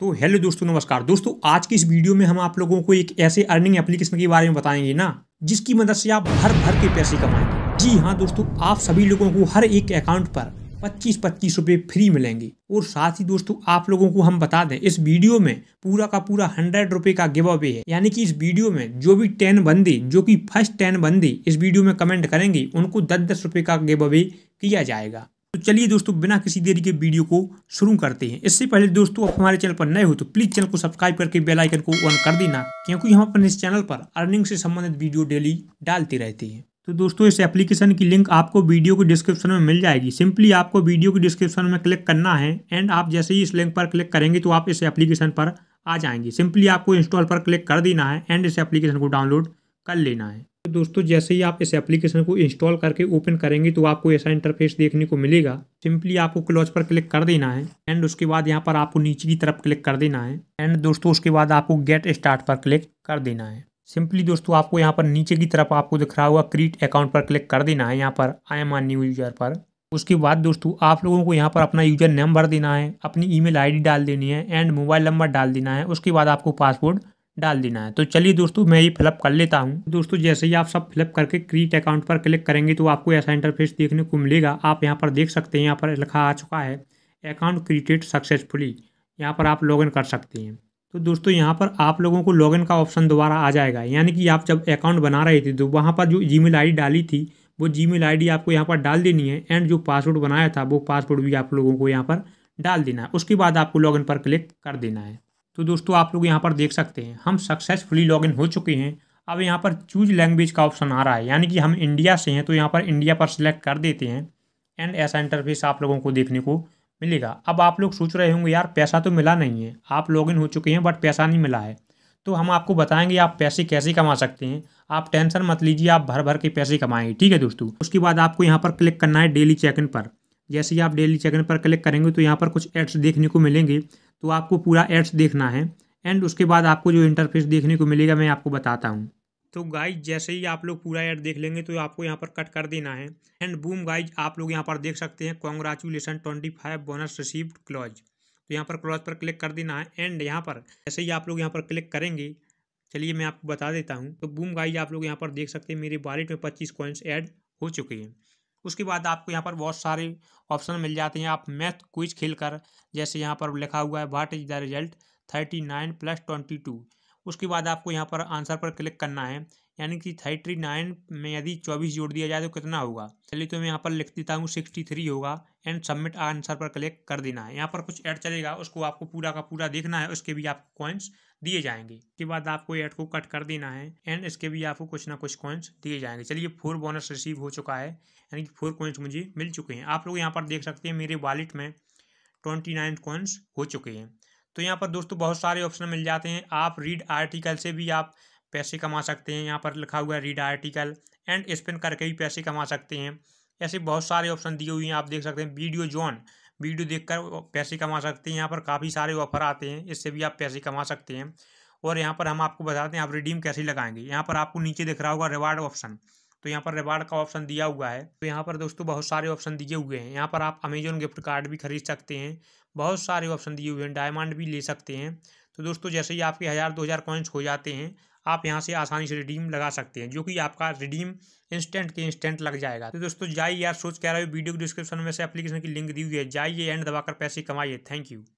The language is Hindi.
तो हेलो दोस्तों नमस्कार दोस्तों आज की इस वीडियो में हम आप लोगों को एक ऐसे अर्निंग एप्लीकेशन के बारे में बताएंगे ना जिसकी मदद से आप भर भर के पैसे कमाएं जी हाँ दोस्तों आप सभी लोगों को हर एक अकाउंट पर पच्चीस पच्चीस रुपए फ्री मिलेंगे और साथ ही दोस्तों आप लोगों को हम बता दें इस वीडियो में पूरा का पूरा हंड्रेड रुपए का गिव अवे है यानी कि इस वीडियो में जो भी टेन बंदे जो कि फर्स्ट टेन बंदे इस वीडियो में कमेंट करेंगे उनको दस दस रुपए का गिव अवे किया जाएगा तो चलिए दोस्तों बिना किसी देरी के वीडियो को शुरू करते हैं इससे पहले दोस्तों आप हमारे चैनल पर नए हो तो प्लीज़ चैनल को सब्सक्राइब करके बेल आइकन को ऑन कर देना क्योंकि हम अपने इस चैनल पर अर्निंग से संबंधित वीडियो डेली डालते रहते हैं तो दोस्तों इस एप्लीकेशन की लिंक आपको वीडियो के डिस्क्रिप्शन में मिल जाएगी सिंपली आपको वीडियो के डिस्क्रिप्शन में क्लिक करना है एंड आप जैसे ही इस लिंक पर क्लिक करेंगे तो आप इस एप्लीकेशन पर आ जाएंगे सिंपली आपको इंस्टॉल पर क्लिक कर देना है एंड इस एप्लीकेशन को डाउनलोड कर लेना है दोस्तों जैसे ही आप इस एप्लीकेशन को इंस्टॉल करके ओपन करेंगे तो आपको ऐसा इंटरफेस देखने को मिलेगा सिंपली आपको क्लोज पर क्लिक कर देना है एंड उसके बाद यहाँ पर आपको नीचे की तरफ क्लिक कर देना है एंड दोस्तों उसके बाद आपको गेट स्टार्ट पर क्लिक कर देना है सिंपली दोस्तों आपको यहाँ पर नीचे की तरफ आपको दिख रहा होगा क्रिएट अकाउंट पर क्लिक कर देना है यहाँ पर I am are new user पर उसके बाद दोस्तों आप लोगों को यहाँ पर अपना यूजर नेम भर देना है अपनी ईमेल आईडी डाल देनी है एंड मोबाइल नंबर डाल देना है उसके बाद आपको पासवर्ड डाल देना है तो चलिए दोस्तों मैं ये फिलअप कर लेता हूँ दोस्तों जैसे ही आप सब फिलअप करके क्रीट अकाउंट पर क्लिक करेंगे तो आपको ऐसा इंटरफेस देखने को मिलेगा आप यहाँ पर देख सकते हैं यहाँ पर लिखा आ चुका है अकाउंट क्रिएटेड सक्सेसफुली यहाँ पर आप लॉगिन कर सकते हैं तो दोस्तों यहाँ पर आप लोगों को लॉगिन का ऑप्शन दोबारा आ जाएगा यानी कि आप जब अकाउंट बना रहे थे तो वहाँ पर जो जी मेल डाली थी वो जी मेल आपको यहाँ पर डाल देनी है एंड जो पासवर्ड बनाया था वो पासवर्ड भी आप लोगों को यहाँ पर डाल देना है उसके बाद आपको लॉगिन पर क्लिक कर देना है तो दोस्तों आप लोग यहाँ पर देख सकते हैं हम सक्सेसफुली लॉग हो चुके हैं अब यहाँ पर चूज लैंग्वेज का ऑप्शन आ रहा है यानी कि हम इंडिया से हैं तो यहाँ पर इंडिया पर सिलेक्ट कर देते हैं एंड ऐसा इंटरफेस आप लोगों को देखने को मिलेगा अब आप लोग सोच रहे होंगे यार पैसा तो मिला नहीं है आप लॉगिन हो चुके हैं बट पैसा नहीं मिला है तो हम आपको बताएंगे आप पैसे कैसे कमा सकते हैं आप टेंशन मत लीजिए आप भर भर के पैसे कमाएंगे ठीक है दोस्तों उसके बाद आपको यहाँ पर क्लिक करना है डेली चेक इन पर जैसे ही आप डेली चेक इन पर क्लिक करेंगे तो यहाँ पर कुछ एड्स देखने को मिलेंगे तो आपको पूरा एड्स देखना है एंड उसके बाद आपको जो इंटरफेस देखने को मिलेगा मैं आपको बताता हूँ तो गाइज जैसे ही आप लोग पूरा ऐड देख लेंगे तो आपको यहाँ पर कट कर देना है एंड बूम गाइज आप लोग यहाँ पर देख सकते हैं congratulation twenty five bonus received close तो यहाँ पर क्लॉज पर क्लिक कर देना है एंड यहाँ पर जैसे ही आप लोग यहाँ पर क्लिक करेंगे चलिए मैं आपको बता देता हूँ तो बूम गाइज आप लोग यहाँ पर देख सकते हैं मेरे वॉलेट में पच्चीस कॉइन्स एड हो चुके हैं उसके बाद आपको यहाँ पर बहुत सारे ऑप्शन मिल जाते हैं आप मैथ क्विज खेल कर जैसे यहाँ पर लिखा हुआ है what is the result thirty nine plus twenty two उसके बाद आपको यहाँ पर आंसर पर क्लिक करना है यानी कि थर्टी नाइन में यदि चौबीस जोड़ दिया जाए तो कितना होगा चलिए तो मैं यहाँ पर लिख देता हूँ सिक्सटी थ्री होगा एंड सबमिट आंसर पर क्लिक कर देना है यहाँ पर कुछ ऐड चलेगा उसको आपको पूरा का पूरा देखना है उसके भी आपको कॉइन्स दिए जाएंगे उसके बाद आपको ऐड को कट कर देना है एंड इसके भी आपको कुछ ना कुछ कॉइन्स दिए जाएंगे चलिए फोर बोनस रिसीव हो चुका है यानी कि फोर कॉइन्स मुझे मिल चुके हैं आप लोग यहाँ पर देख सकते हैं मेरे वॉलेट में ट्वेंटी नाइन कॉइन्स हो चुके हैं तो यहाँ पर दोस्तों बहुत सारे ऑप्शन मिल जाते हैं आप रीड आर्टिकल से भी आप पैसे कमा सकते हैं यहाँ पर लिखा हुआ है रीड आर्टिकल एंड स्पिन करके भी पैसे कमा सकते हैं ऐसे बहुत सारे ऑप्शन दिए हुए हैं आप देख सकते हैं वीडियो जॉन वीडियो देखकर पैसे कमा सकते हैं यहाँ पर काफ़ी सारे ऑफर आते हैं इससे भी आप पैसे कमा सकते हैं और यहाँ पर हम आपको बताते हैं आप रिडीम कैसे लगाएंगे यहाँ पर आपको नीचे दिख रहा होगा रिवार्ड ऑप्शन तो यहाँ पर रिवार्ड का ऑप्शन दिया हुआ है तो यहाँ पर दोस्तों बहुत सारे ऑप्शन दिए हुए हैं यहाँ पर आप अमेजोन गिफ्ट कार्ड भी खरीद सकते हैं बहुत सारे ऑप्शन दिए हुए हैं डायमंड भी ले सकते हैं तो दोस्तों जैसे ही आपके हज़ार दो हज़ार कॉइन्स हो जाते हैं आप यहाँ से आसानी से रिडीम लगा सकते हैं जो कि आपका रिडीम इंस्टेंट के इंस्टेंट लग जाएगा तो दोस्तों जाइए यार सोच कह रहा है वीडियो के डिस्क्रिप्शन में से एप्लीकेशन की लिंक दी हुई है जाइए एंड दबाकर पैसे कमाइए थैंक यू